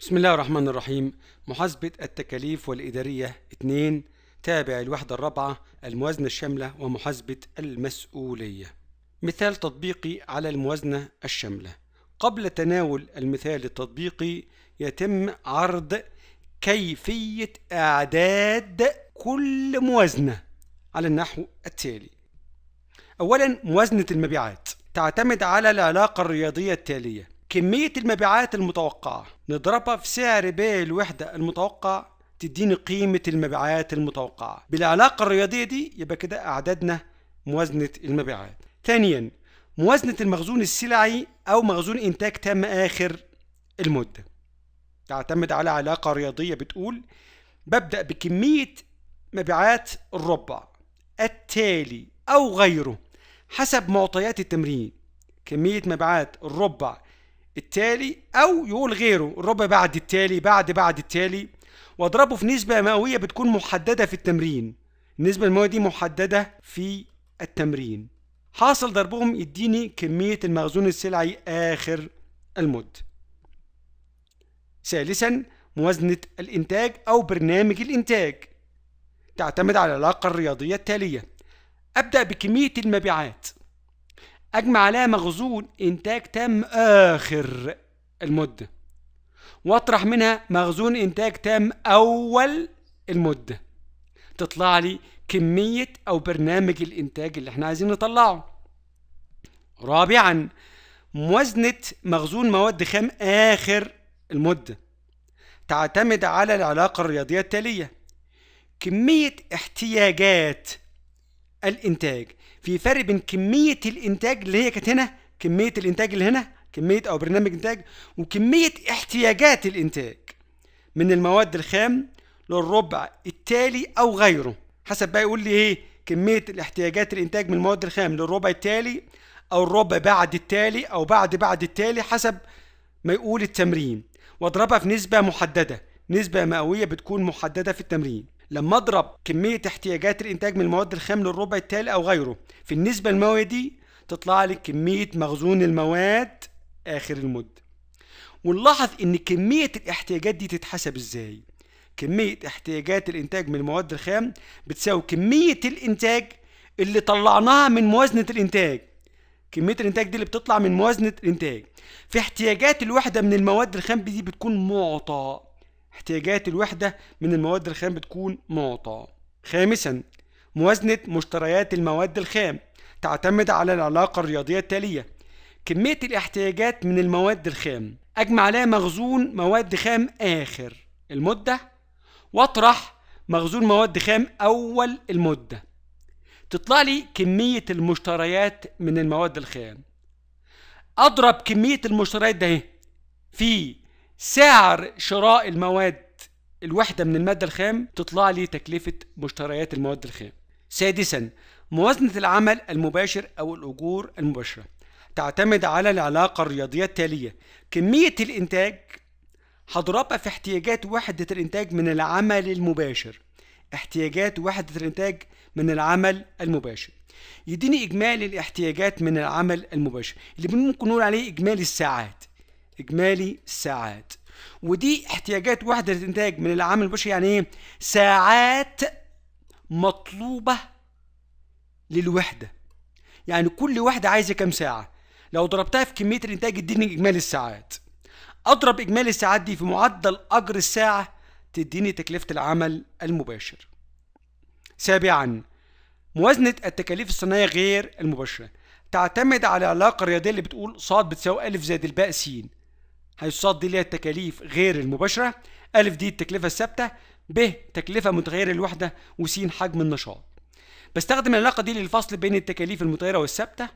بسم الله الرحمن الرحيم محاسبة التكاليف والإدارية 2 تابع الوحدة الرابعة الموازنة الشاملة ومحاسبة المسؤولية مثال تطبيقي على الموازنة الشاملة قبل تناول المثال التطبيقي يتم عرض كيفية أعداد كل موازنة على النحو التالي أولا موازنة المبيعات تعتمد على العلاقة الرياضية التالية كمية المبيعات المتوقعة نضربها في سعر بيع الوحدة المتوقع تديني قيمة المبيعات المتوقعة بالعلاقة الرياضية دي يبقى كده أعددنا موازنة المبيعات ثانيا موازنة المخزون السلعي أو مخزون إنتاج تم آخر المدة تعتمد على علاقة رياضية بتقول ببدأ بكمية مبيعات الربع التالي أو غيره حسب معطيات التمرين كمية مبيعات الربع التالي أو يقول غيره الربع بعد التالي بعد بعد التالي وأضربه في نسبة مئوية بتكون محددة في التمرين النسبة المئوية دي محددة في التمرين حاصل ضربهم يديني كمية المخزون السلعي آخر المد ثالثا موازنة الإنتاج أو برنامج الإنتاج تعتمد على العلاقة الرياضية التالية أبدأ بكمية المبيعات أجمع عليها مخزون إنتاج تام آخر المدة واطرح منها مخزون إنتاج تام أول المدة تطلع لي كمية أو برنامج الإنتاج اللي احنا عايزين نطلعه رابعا موازنة مخزون مواد خام آخر المدة تعتمد على العلاقة الرياضية التالية كمية احتياجات الانتاج في فرق بين كميه الانتاج اللي هي كانت هنا كميه الانتاج اللي هنا كميه او برنامج انتاج وكميه احتياجات الانتاج من المواد الخام للربع التالي او غيره حسب بقى يقول لي ايه كميه الاحتياجات الانتاج من المواد الخام للربع التالي او الربع بعد التالي او بعد بعد التالي حسب ما يقول التمرين واضربها في نسبه محدده نسبه مئويه بتكون محدده في التمرين لما اضرب كمية احتياجات الانتاج من المواد الخام للربع التالي او غيره في النسبة المئوية دي تطلع لي كمية مخزون المواد اخر المدة ونلاحظ ان كمية الاحتياجات دي تتحسب ازاي كمية احتياجات الانتاج من المواد الخام بتساوي كمية الانتاج اللي طلعناها من موازنة الانتاج كمية الانتاج دي اللي بتطلع من موازنة الانتاج في احتياجات الوحدة من المواد الخام دي بتكون معطى احتياجات الوحدة من المواد الخام بتكون معطى خامسا موازنة مشتريات المواد الخام تعتمد على العلاقة الرياضية التالية كمية الاحتياجات من المواد الخام أجمع عليها مخزون مواد خام آخر المدة واطرح مخزون مواد خام أول المدة تطلع لي كمية المشتريات من المواد الخام أضرب كمية المشتريات ده في سعر شراء المواد الوحدة من المادة الخام تطلع لي تكلفة مشتريات المواد الخام سادسا موازنة العمل المباشر أو الأجور المباشرة تعتمد على العلاقة الرياضية التالية كمية الإنتاج هضربها في احتياجات وحدة الإنتاج من العمل المباشر احتياجات وحدة الإنتاج من العمل المباشر يديني إجمالي الاحتياجات من العمل المباشر اللي ممكن نقول عليه إجمالي الساعات إجمالي الساعات ودي احتياجات وحدة الإنتاج من العامل البشري يعني إيه؟ ساعات مطلوبة للوحدة يعني كل واحدة عايزة كام ساعة لو ضربتها في كمية الإنتاج اديني إجمالي الساعات أضرب إجمالي الساعات دي في معدل أجر الساعة تديني تكلفة العمل المباشر سابعا موازنة التكاليف الصناعية غير المباشرة تعتمد على العلاقة الرياضية اللي بتقول صاد بتساوي ألف زائد الباء سين هيصاد دي اللي هي التكاليف غير المباشرة أ دي التكلفة الثابتة ب تكلفة متغيرة الوحدة وس حجم النشاط بستخدم العلاقة دي للفصل بين التكاليف المتغيرة والثابتة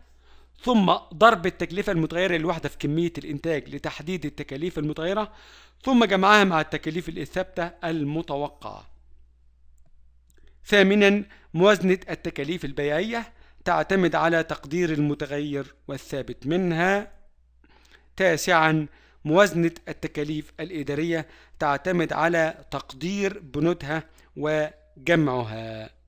ثم ضرب التكلفة المتغيرة الوحدة في كمية الإنتاج لتحديد التكاليف المتغيرة ثم جمعها مع التكاليف الثابتة المتوقعة ثامنا موازنة التكاليف البيعية تعتمد على تقدير المتغير والثابت منها تاسعا موازنة التكاليف الإدارية تعتمد على تقدير بنودها وجمعها